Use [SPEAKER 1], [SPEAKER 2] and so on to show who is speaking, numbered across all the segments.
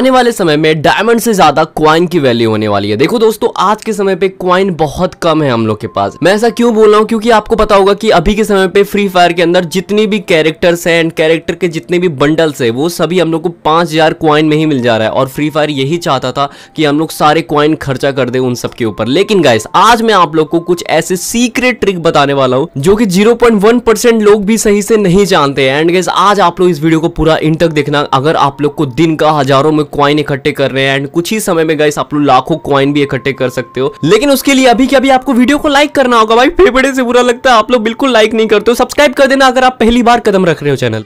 [SPEAKER 1] आने वाले समय में डायमंड से ज्यादा क्वाइन की वैल्यू होने वाली है देखो दोस्तों आज के समय पे क्वाइन बहुत कम है हम लोग के पास मैं ऐसा क्यों बोल रहा हूँ क्योंकि आपको पता होगा कि अभी के समय पे फ्री फायर के अंदर जितनी भी कैरेक्टर्स हैं एंड कैरेक्टर के जितने भी बंडल्स है वो सभी हम लोग को पांच हजार में ही मिल जा रहा है और फ्री फायर यही चाहता था कि हम लोग सारे क्वाइन खर्चा कर दे उन सबके ऊपर लेकिन गाइस आज मैं आप लोग को कुछ ऐसे सीक्रेट ट्रिक बताने वाला हूँ जो की जीरो लोग भी सही से नहीं जानते हैं एंड गाइस आज आप लोग इस वीडियो को पूरा इन तक देखना अगर आप लोग को दिन का हजारों क्वाइन इकट्ठे कर रहे हैं एंड कुछ ही समय में गाइस आप लोग लाखों क्वाइन भी इकट्ठे कर सकते हो लेकिन उसके लिए अभी क्या आपको वीडियो को लाइक करना होगा भाई फेफड़े से बुरा लगता है आप लोग बिल्कुल लाइक नहीं करते हो सब्सक्राइब कर देना अगर आप पहली बार कदम रख रहे हो चैनल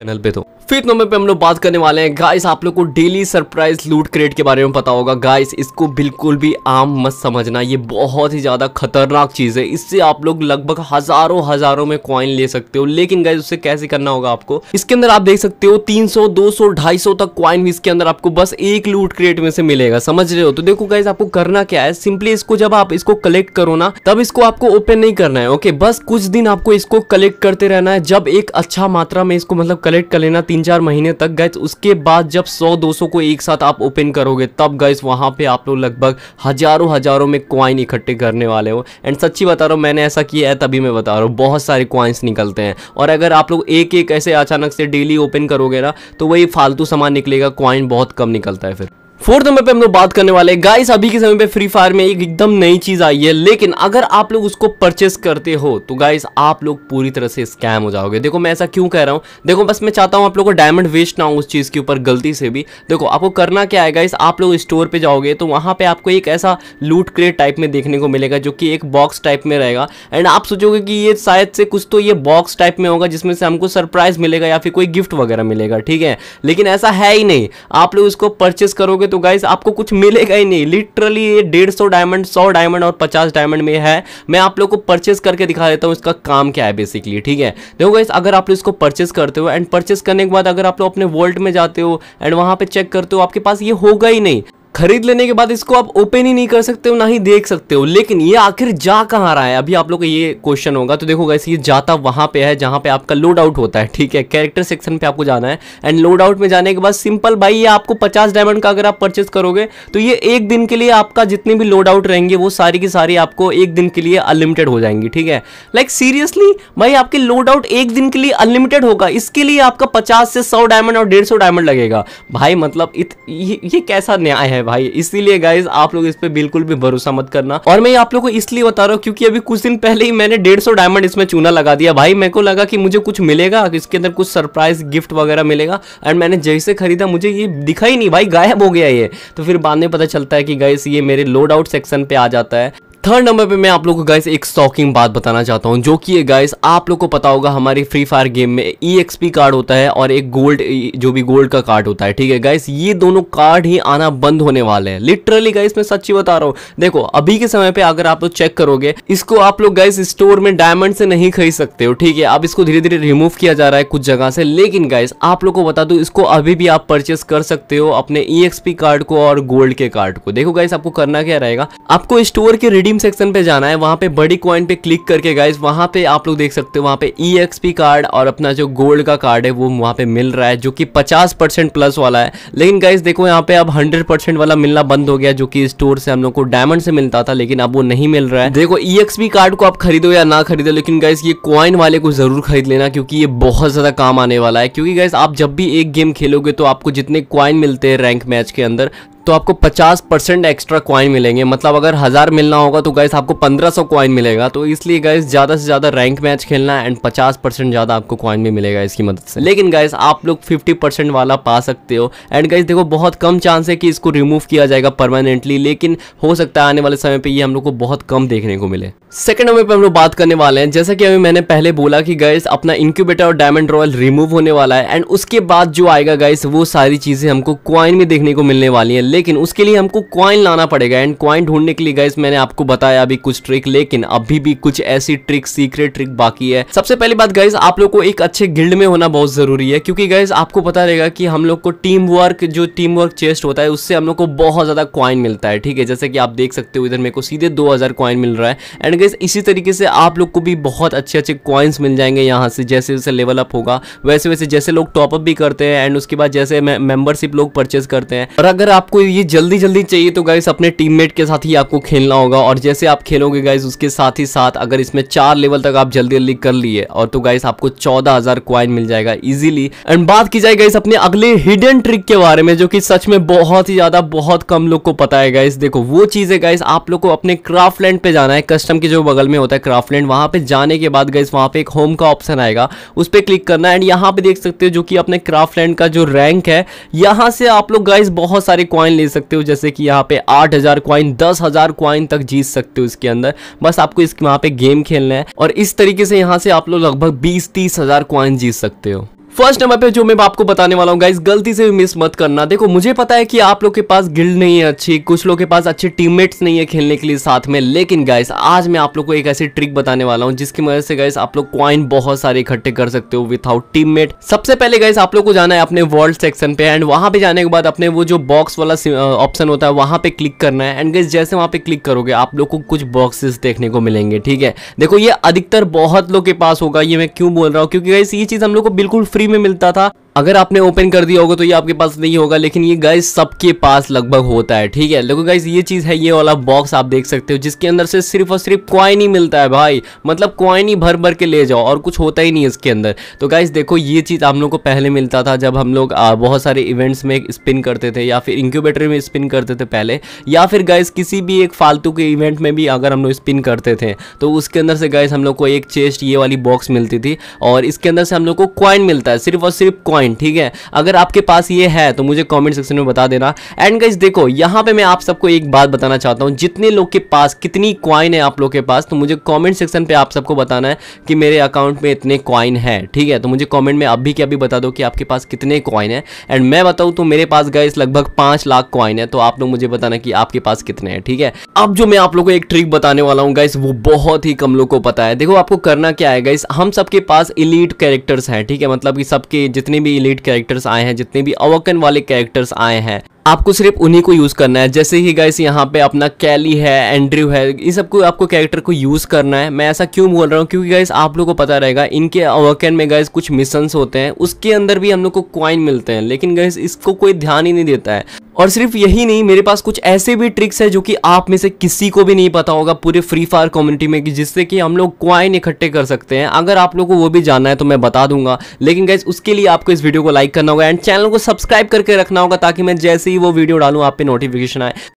[SPEAKER 1] चैनल पे तो फिफ्थ नंबर पे हम लोग बात करने वाले हैं गाइस आप लोग को डेली सरप्राइज लूट क्रेट के बारे में पता होगा गाइस इसको बिल्कुल भी आम मत समझना ये बहुत ही ज़्यादा खतरनाक चीज़ है इससे आप लोग लगभग हज़ारों हज़ारों में क्वाइन ले सकते हो लेकिन गाइस उससे कैसे करना होगा आपको इसके अंदर आप देख सकते हो तीन सौ 250 तक क्वाइन भी इसके अंदर आपको बस एक लूट क्रेट में से मिलेगा समझ रहे हो तो देखो गाइज आपको करना क्या है सिंपली इसको जब आप इसको कलेक्ट करो ना तब इसको आपको ओपन नहीं करना है ओके बस कुछ दिन आपको इसको कलेक्ट करते रहना है जब एक अच्छा मात्रा में इसको मतलब कलेक्ट कर लेना तीन तीन चार महीने तक गए उसके बाद जब सौ दो सौ को एक साथ आप ओपन करोगे तब गए वहाँ पर आप लोग लगभग हज़ारों हज़ारों में क्वाइन इकट्ठे करने वाले हो एंड सच्ची बता रहा हूँ मैंने ऐसा किया है तभी मैं बता रहा हूँ बहुत सारे क्वाइंस निकलते हैं और अगर आप लोग एक एक ऐसे अचानक से डेली ओपन करोगे ना तो वही फालतू सामान निकलेगा क्वाइन बहुत कम निकलता है फिर फोर्थ नंबर पे हम लोग बात करने वाले गाइस अभी के समय पे फ्री फायर में एक एकदम नई चीज आई है लेकिन अगर आप लोग उसको परचेस करते हो तो गाइस आप लोग पूरी तरह से स्कैम हो जाओगे देखो मैं ऐसा क्यों कह रहा हूं देखो बस मैं चाहता हूं आप लोग को डायमंड वेस्ट ना हो उस चीज़ के ऊपर गलती से भी देखो आपको करना क्या है गाइस आप लोग स्टोर पर जाओगे तो वहां पर आपको एक ऐसा लूट क्रेट टाइप में देखने को मिलेगा जो कि एक बॉक्स टाइप में रहेगा एंड आप सोचोगे कि ये शायद से कुछ तो ये बॉक्स टाइप में होगा जिसमें से हमको सरप्राइज मिलेगा या फिर कोई गिफ्ट वगैरह मिलेगा ठीक है लेकिन ऐसा है ही नहीं आप लोग इसको परचेस करोगे तो गाइज आपको कुछ मिलेगा ही नहीं लिटरली ये डेढ़ सौ डायमंड सौ डायमंड और पचास डायमंड में है मैं आप लोग को परचेस करके दिखा देता हूँ इसका काम क्या है बेसिकली ठीक है देखो गाइज अगर आप लोग इसको परचेस करते हो एंड परचेस करने के बाद अगर आप लोग अपने वर्ल्ड में जाते हो एंड वहां पर चेक करते हो आपके पास ये होगा ही नहीं खरीद लेने के बाद इसको आप ओपन ही नहीं कर सकते हो ना ही देख सकते हो लेकिन ये आखिर जा कहाँ रहा है अभी आप लोग का ये क्वेश्चन होगा तो देखो गैस ये जाता वहां पे है जहां पे आपका लोड आउट होता है ठीक है कैरेक्टर सेक्शन पे आपको जाना है एंड लोड आउट में जाने के बाद सिंपल भाई ये आपको पचास डायमंड का अगर आप परचेस करोगे तो ये एक दिन के लिए आपका जितने भी लोड आउट रहेंगे वो सारी की सारी आपको एक दिन के लिए अनलिमिटेड हो जाएंगी ठीक है लाइक सीरियसली भाई आपके लोड आउट एक दिन के लिए अनलिमिटेड होगा इसके लिए आपका पचास से सौ डायमंड और डेढ़ डायमंड लगेगा भाई मतलब ये कैसा न्याय है भाई इसीलिए गाइज आप लोग इस पर बिल्कुल भी भरोसा मत करना और मैं आप लोग को इसलिए बता रहा हूँ क्योंकि अभी कुछ दिन पहले ही मैंने डेढ़ सौ डायमंड इसमें चूना लगा दिया भाई मेरे को लगा कि मुझे कुछ मिलेगा इसके अंदर कुछ सरप्राइज गिफ्ट वगैरह मिलेगा एंड मैंने जैसे खरीदा मुझे ये दिखा ही नहीं भाई गायब हो गया ये तो फिर बाद में पता चलता है कि गाइस ये मेरे लोड आउट सेक्शन पे आ जाता है थर्ड नंबर पे मैं आप लोगों को गाइस एक शॉकिंग बात बताना चाहता हूँ जो कि गाइस आप लोग को पता होगा हमारी फ्री फायर गेम में ई e कार्ड होता है और एक गोल्ड जो भी गोल्ड का कार्ड होता है ठीक है गाइस ये दोनों कार्ड ही आना बंद होने वाले हैं लिटरली गाइस मैं सच्ची बता रहा हूँ देखो अभी के समय पर अगर आप लोग चेक करोगे इसको आप लोग गाइस स्टोर में डायमंड से नहीं खरीद सकते हो ठीक है अब इसको धीरे धीरे रिमूव किया जा रहा है कुछ जगह से लेकिन गाइस आप लोग को बता दो इसको अभी भी आप परचेस कर सकते हो अपने ई e कार्ड को और गोल्ड के कार्ड को देखो गाइस आपको करना क्या रहेगा आपको स्टोर के रेडी रिडीम सेक्शन पे जाना है वहां पे बड़ी कॉइन पे क्लिक करके गाइज वहां पे आप लोग देख सकते हो वहां पे ई e कार्ड और अपना जो गोल्ड का कार्ड है वो वहां पे मिल रहा है जो कि 50 परसेंट प्लस वाला है लेकिन गाइज देखो यहाँ पे अब 100 परसेंट वाला मिलना बंद हो गया जो कि स्टोर से हम लोग को डायमंड से मिलता था लेकिन अब वो नहीं मिल रहा है देखो ई e कार्ड को आप खरीदो या ना खरीदो लेकिन गाइज ये कॉइन वाले को जरूर खरीद लेना क्योंकि ये बहुत ज्यादा काम आने वाला है क्योंकि गाइज आप जब भी एक गेम खेलोगे तो आपको जितने क्वाइन मिलते हैं रैंक मैच के अंदर तो आपको 50 परसेंट एक्स्ट्रा क्वाइन मिलेंगे मतलब अगर हज़ार मिलना होगा तो गैस आपको 1500 क्वाइन मिलेगा तो इसलिए गैस ज़्यादा से ज़्यादा रैंक मैच खेलना एंड 50 परसेंट ज़्यादा आपको क्वाइन भी मिलेगा इसकी मदद से लेकिन गैस आप लोग 50 परसेंट वाला पा सकते हो एंड गैस देखो बहुत कम चांस है कि इसको रिमूव किया जाएगा परमानेंटली लेकिन हो सकता है आने वाले समय पर ये हम लोग को बहुत कम देखने को मिले सेकेंड नंबर पर हम लोग बात करने वाले हैं जैसा कि अभी मैंने पहले बोला कि गैस अपना इंक्यूबेटर और डायमंड रॉयल रिमूव होने वाला है एंड उसके बाद जो आएगा गैस वो सारी चीज़ें हमको क्वाइन में देखने को मिलने वाली है लेकिन उसके लिए हमको क्वाइन लाना पड़ेगा एंड क्वाइन ढूंढने के लिए गाइस मैंने आपको बताया अभी कुछ ट्रिक लेकिन अभी भी कुछ ऐसी ट्रिक सीक्रेट ट्रिक बाकी है सबसे पहली बात गाइज आप लोग को एक अच्छे गिल्ड में होना बहुत जरूरी है क्योंकि गाइज आपको पता रहेगा कि हम लोग को टीम वर्क जो टीम वर्क चेस्ट होता है उससे हम लोग को बहुत ज्यादा क्वाइन मिलता है ठीक है जैसे कि आप देख सकते हो इधर मेरे को सीधे दो हजार क्वाइन मिल रहा है एंड गाइज इसी तरीके से आप लोग को भी बहुत अच्छे अच्छे क्वाइंस मिल जाएंगे यहाँ से जैसे जैसे लेवल अप होगा वैसे वैसे जैसे लोग टॉपअप भी करते हैं एंड उसके बाद जैसे मेंबरशिप लोग परचेज करते हैं और अगर आपको ये जल्दी जल्दी चाहिए तो गाइस अपने टीममेट के साथ ही आपको खेलना होगा और जैसे आप खेलोगे गाइस उसके साथ ही साथ अगर इसमें चार लेवल तक आप जल्दी जल्दी कर लिए और तो गाइस आपको चौदह हजार क्वाइन मिल जाएगा इजीली एंड बात की जाए गाइस अपने अगले हिडन ट्रिक के बारे में जो की सच में बहुत ही ज्यादा बहुत कम लोग को पता है गाइस देखो वो चीज है गाइस आप लोग को अपने क्राफ्ट पे जाना है कस्टम के जो बगल में होता है क्राफ्ट वहां पे जाने के बाद गाइस वहां पे एक होम का ऑप्शन आएगा उस पर क्लिक करना एंड यहाँ पे देख सकते हो जो की अपने क्राफ्ट का जो रैंक है यहाँ से आप लोग गाइस बहुत सारे क्वाइन क्वाइन ले सकते हो जैसे कि यहाँ पे आठ हज़ार क्वाइन दस हज़ार क्वाइन तक जीत सकते हो इसके अंदर बस आपको इस वहाँ पे गेम खेलना है और इस तरीके से यहाँ से आप लोग लगभग बीस तीस हज़ार क्वाइन जीत सकते हो फर्स्ट नंबर पे जो मैं आपको बताने वाला हूँ गाइज गलती से भी मिस मत करना देखो मुझे पता है कि आप लोग के पास गिल्ड नहीं है अच्छी कुछ लोग के पास अच्छे टीममेट्स नहीं है खेलने के लिए साथ में लेकिन गाइस आज मैं आप लोग को एक ऐसी ट्रिक बताने वाला हूँ जिसकी वजह से गाइस आप लोग क्वाइन बहुत सारे इकट्ठे कर सकते हो विदाउट टीममेट सबसे पहले गाइस आप लोग को जाना है अपने वर्ल्ड सेक्शन पे एंड वहां पे जाने के बाद अपने वो जो बॉक्स वाला ऑप्शन होता है वहां पे क्लिक करना है एंड गाइस जैसे वहां पे क्लिक करोगे आप लोग को कुछ बॉक्सेस देखने को मिलेंगे ठीक है देखो ये अधिकतर बहुत लोग के पास होगा ये मैं क्यों बोल रहा हूँ क्योंकि गाइस ये चीज हम लोग को बिल्कुल फ्री में मिलता था अगर आपने ओपन कर दिया होगा तो ये आपके पास नहीं होगा लेकिन ये गाइज सबके पास लगभग होता है ठीक है देखो गाइज ये चीज़ है ये वाला बॉक्स आप देख सकते हो जिसके अंदर से सिर्फ और सिर्फ क्वाइन ही मिलता है भाई मतलब क्वाइन ही भर भर के ले जाओ और कुछ होता ही नहीं इसके अंदर तो गाइज देखो ये चीज़ हम लोग को पहले मिलता था जब हम लोग बहुत सारे इवेंट्स में स्पिन करते थे या फिर इंक्यूबेटर में स्पिन करते थे पहले या फिर गाइज किसी भी एक फालतू के इवेंट में भी अगर हम लोग स्पिन करते थे तो उसके अंदर से गाइस हम लोग को एक चेस्ट ये वाली बॉक्स मिलती थी और इसके अंदर से हम लोग को क्वाइन मिलता है सिर्फ और सिर्फ क्वाइन पॉइंट ठीक है अगर आपके पास ये है तो मुझे कमेंट सेक्शन में बता देना एंड गाइज देखो यहाँ पे मैं आप सबको एक बात बताना चाहता हूँ जितने लोग के पास कितनी क्वाइन है आप लोग के पास तो मुझे कमेंट सेक्शन पे आप सबको बताना है कि मेरे अकाउंट में इतने क्वाइन है ठीक है तो मुझे कॉमेंट में अभी के अभी बता दो कि आपके पास कितने क्वाइन है एंड मैं बताऊँ तो मेरे पास गाइज लगभग पाँच लाख क्वाइन है तो आप लोग मुझे बताना कि आपके पास कितने हैं ठीक है अब जो मैं आप लोग को एक ट्रिक बताने वाला हूँ गाइस वो बहुत ही कम लोग को पता है देखो आपको करना क्या है गाइस हम सबके पास इलीट कैरेक्टर्स हैं ठीक है मतलब कि सबके जितने भी भी इलीट कैरेक्टर्स आए हैं जितने भी अवकन वाले कैरेक्टर्स आए हैं आपको सिर्फ उन्हीं को यूज़ करना है जैसे ही गाइस यहाँ पे अपना कैली है एंड्रयू है इन सबको आपको कैरेक्टर को यूज़ करना है मैं ऐसा क्यों बोल रहा हूँ क्योंकि गाइस आप लोगों को पता रहेगा इनके अवकन में गाइस कुछ मिशंस होते हैं उसके अंदर भी हम लोग को क्वाइन मिलते हैं लेकिन गाइस इसको कोई ध्यान ही नहीं देता है और सिर्फ यही नहीं मेरे पास कुछ ऐसे भी ट्रिक्स है जो कि आप में से किसी को भी नहीं पता होगा पूरे फ्री फायर कम्युनिटी में कि जिससे कि हम लोग क्वाइन इकट्ठे कर सकते हैं अगर आप लोग को वो भी जानना है तो मैं बता दूंगा लेकिन गैस उसके लिए आपको इस वीडियो को लाइक करना होगा एंड चैनल को सब्सक्राइब करके रखना होगा ताकि मैं जैसे ही वो वीडियो डालू आप पे नोटिफिकेशन आए